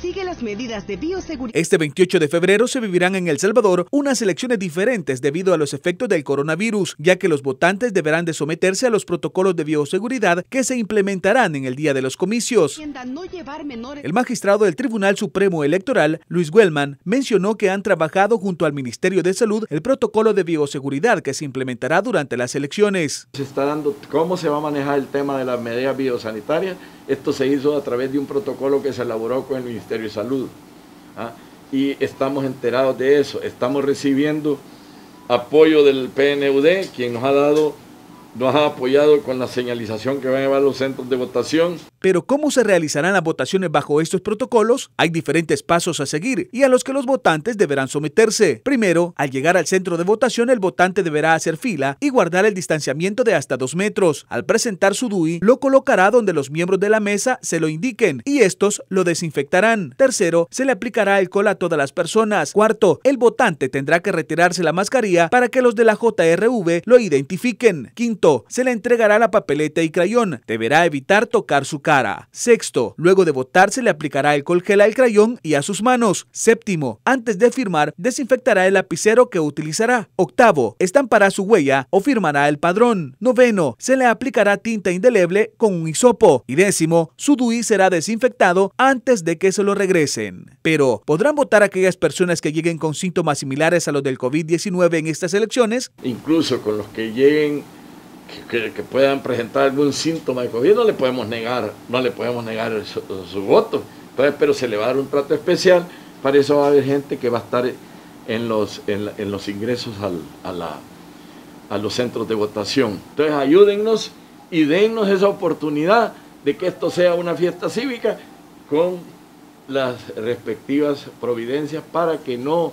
Sigue las medidas de bioseguridad. Este 28 de febrero se vivirán en El Salvador unas elecciones diferentes debido a los efectos del coronavirus, ya que los votantes deberán de someterse a los protocolos de bioseguridad que se implementarán en el día de los comicios. El magistrado del Tribunal Supremo Electoral, Luis Wellman, mencionó que han trabajado junto al Ministerio de Salud el protocolo de bioseguridad que se implementará durante las elecciones. Se está dando cómo se va a manejar el tema de las medidas biosanitarias esto se hizo a través de un protocolo que se elaboró con el Ministerio de Salud. ¿ah? Y estamos enterados de eso. Estamos recibiendo apoyo del PNUD, quien nos ha dado, nos ha apoyado con la señalización que van a llevar los centros de votación. Pero cómo se realizarán las votaciones bajo estos protocolos, hay diferentes pasos a seguir y a los que los votantes deberán someterse. Primero, al llegar al centro de votación, el votante deberá hacer fila y guardar el distanciamiento de hasta dos metros. Al presentar su DUI, lo colocará donde los miembros de la mesa se lo indiquen y estos lo desinfectarán. Tercero, se le aplicará alcohol a todas las personas. Cuarto, el votante tendrá que retirarse la mascarilla para que los de la JRV lo identifiquen. Quinto, se le entregará la papeleta y crayón. Deberá evitar tocar su Sexto, luego de votar se le aplicará alcohol gel al crayón y a sus manos. Séptimo, antes de firmar desinfectará el lapicero que utilizará. Octavo, estampará su huella o firmará el padrón. Noveno, se le aplicará tinta indeleble con un hisopo. Y décimo, su DUI será desinfectado antes de que se lo regresen. Pero, ¿podrán votar aquellas personas que lleguen con síntomas similares a los del COVID-19 en estas elecciones? Incluso con los que lleguen que, puedan presentar algún síntoma de COVID, no le podemos negar, no le podemos negar su, voto. Entonces, pero se le va a dar un trato especial, para eso va a haber gente que va a estar en los, en, los ingresos a, a los centros de votación. Entonces ayúdennos y dennos esa oportunidad de que esto sea una fiesta cívica con las respectivas providencias para que no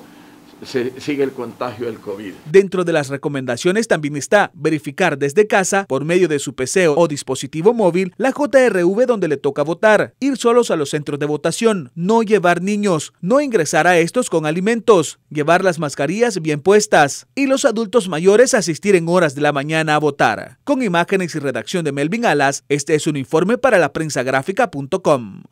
se sigue el contagio del COVID. Dentro de las recomendaciones también está verificar desde casa, por medio de su PC o dispositivo móvil, la JRV donde le toca votar, ir solos a los centros de votación, no llevar niños, no ingresar a estos con alimentos, llevar las mascarillas bien puestas y los adultos mayores asistir en horas de la mañana a votar. Con imágenes y redacción de Melvin Alas, este es un informe para la prensa gráfica.com.